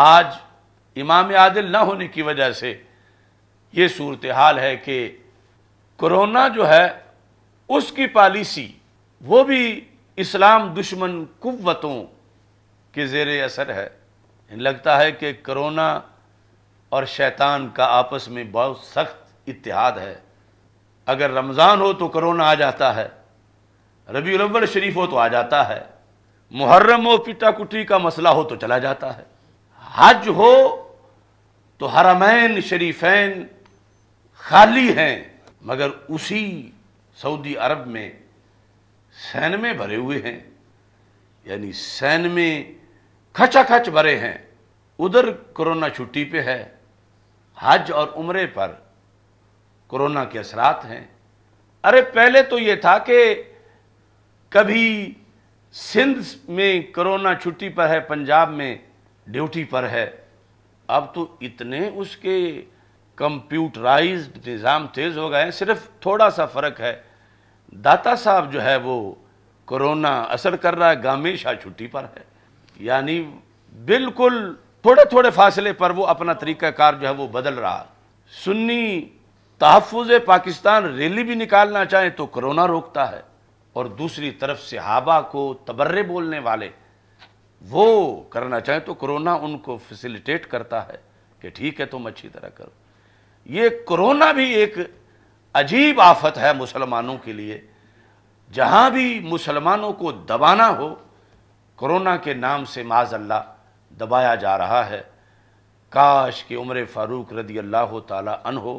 आज इमाम आदिल ना होने की वजह से ये सूरत हाल है कि कोरोना जो है उसकी पॉलिसी वो भी इस्लाम दुश्मन कुतों के ज़ेर असर है लगता है कि कोरोना और शैतान का आपस में बहुत सख्त इतिहाद है अगर रमज़ान हो तो कोरोना आ जाता है रबी अव्वल शरीफ हो तो आ जाता है मुहर्रम हो पिटा कुटी का मसला हो तो चला जाता है हज हो तो हरमैन शरीफैन खाली हैं मगर उसी सऊदी अरब में सैन में भरे हुए हैं यानी सैन में खच भरे हैं उधर कोरोना छुट्टी पे है हज और उम्र पर कोरोना के असरात हैं अरे पहले तो ये था कि कभी सिंध में कोरोना छुट्टी पर है पंजाब में ड्यूटी पर है अब तो इतने उसके कंप्यूटराइज निज़ाम तेज़ हो गए हैं सिर्फ थोड़ा सा फ़र्क है दाता साहब जो है वो कोरोना असर कर रहा है गामेशा छुट्टी पर है यानी बिल्कुल थोड़े थोड़े फासले पर वो अपना तरीक़ाकार जो है वो बदल रहा सुन्नी तहफ़ पाकिस्तान रैली भी निकालना चाहें तो कोरोना रोकता है और दूसरी तरफ से हाबा को तबर्रे बोलने वाले वो करना चाहें तो कोरोना उनको फैसिलिटेट करता है कि ठीक है तुम अच्छी तरह करो ये कोरोना भी एक अजीब आफत है मुसलमानों के लिए जहाँ भी मुसलमानों को दबाना हो कोरोना के नाम से माजल्ला दबाया जा रहा है काश कि उम्र फ़ारूक रदी अल्लाह तन हो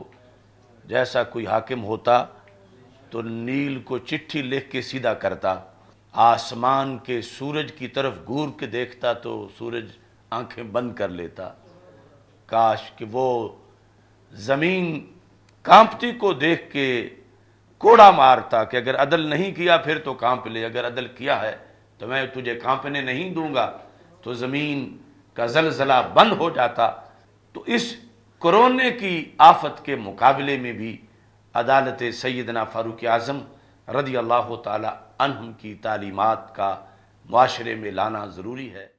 जैसा कोई हाकिम होता तो नील को चिट्ठी लिख के सीधा करता आसमान के सूरज की तरफ घूर के देखता तो सूरज आंखें बंद कर लेता काश कि वो ज़मीन कांपती को देख के कोड़ा मारता कि अगर अदल नहीं किया फिर तो कांप ले अगर अदल किया है तो मैं तुझे कांपने नहीं दूंगा तो ज़मीन का जलजला बंद हो जाता तो इस कोरोने की आफत के मुकाबले में भी अदालत सैदना फारूक आज़म रदी अल्लाह ताली की तालीमत का माशरे में लाना ज़रूरी है